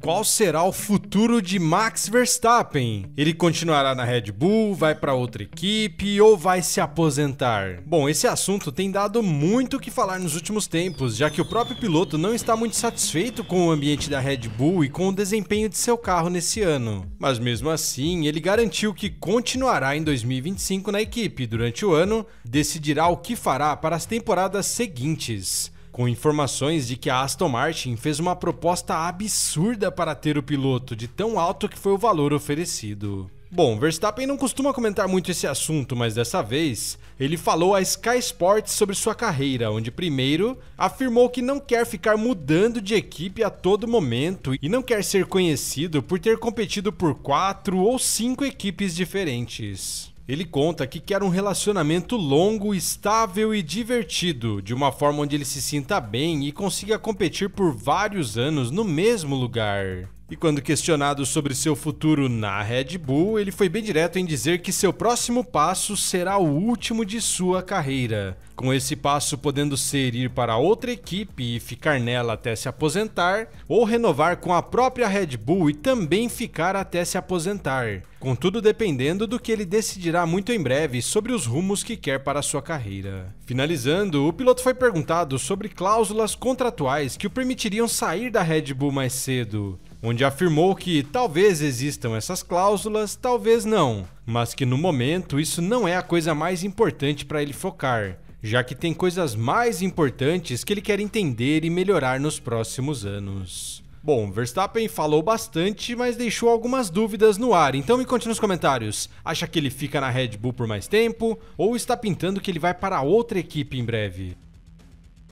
Qual será o futuro de Max Verstappen? Ele continuará na Red Bull, vai para outra equipe ou vai se aposentar? Bom, esse assunto tem dado muito o que falar nos últimos tempos, já que o próprio piloto não está muito satisfeito com o ambiente da Red Bull e com o desempenho de seu carro nesse ano. Mas mesmo assim, ele garantiu que continuará em 2025 na equipe. Durante o ano, decidirá o que fará para as temporadas seguintes com informações de que a Aston Martin fez uma proposta absurda para ter o piloto, de tão alto que foi o valor oferecido. Bom, Verstappen não costuma comentar muito esse assunto, mas dessa vez ele falou à Sky Sports sobre sua carreira, onde primeiro afirmou que não quer ficar mudando de equipe a todo momento e não quer ser conhecido por ter competido por quatro ou cinco equipes diferentes. Ele conta que quer um relacionamento longo, estável e divertido, de uma forma onde ele se sinta bem e consiga competir por vários anos no mesmo lugar. E quando questionado sobre seu futuro na Red Bull, ele foi bem direto em dizer que seu próximo passo será o último de sua carreira. Com esse passo podendo ser ir para outra equipe e ficar nela até se aposentar, ou renovar com a própria Red Bull e também ficar até se aposentar. Contudo, dependendo do que ele decidirá muito em breve sobre os rumos que quer para sua carreira. Finalizando, o piloto foi perguntado sobre cláusulas contratuais que o permitiriam sair da Red Bull mais cedo onde afirmou que talvez existam essas cláusulas, talvez não, mas que no momento isso não é a coisa mais importante para ele focar, já que tem coisas mais importantes que ele quer entender e melhorar nos próximos anos. Bom, Verstappen falou bastante, mas deixou algumas dúvidas no ar, então me conte nos comentários. Acha que ele fica na Red Bull por mais tempo? Ou está pintando que ele vai para outra equipe em breve?